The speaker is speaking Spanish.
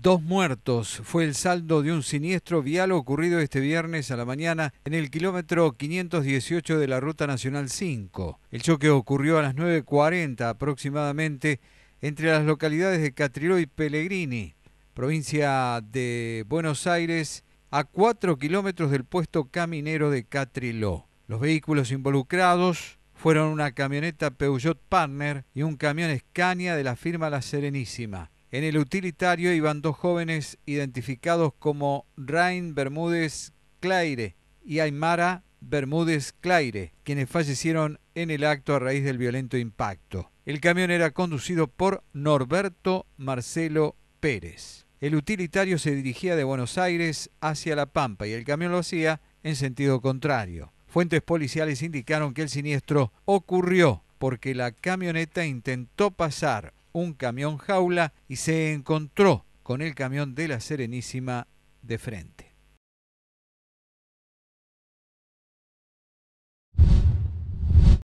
Dos muertos fue el saldo de un siniestro vial ocurrido este viernes a la mañana en el kilómetro 518 de la Ruta Nacional 5. El choque ocurrió a las 9.40 aproximadamente entre las localidades de Catriló y Pellegrini, provincia de Buenos Aires, a 4 kilómetros del puesto caminero de Catriló. Los vehículos involucrados fueron una camioneta Peugeot Partner y un camión Scania de la firma La Serenísima. En el utilitario iban dos jóvenes identificados como Rain Bermúdez Claire y Aymara Bermúdez Claire, quienes fallecieron en el acto a raíz del violento impacto. El camión era conducido por Norberto Marcelo Pérez. El utilitario se dirigía de Buenos Aires hacia La Pampa y el camión lo hacía en sentido contrario. Fuentes policiales indicaron que el siniestro ocurrió porque la camioneta intentó pasar un camión jaula y se encontró con el camión de la Serenísima de frente.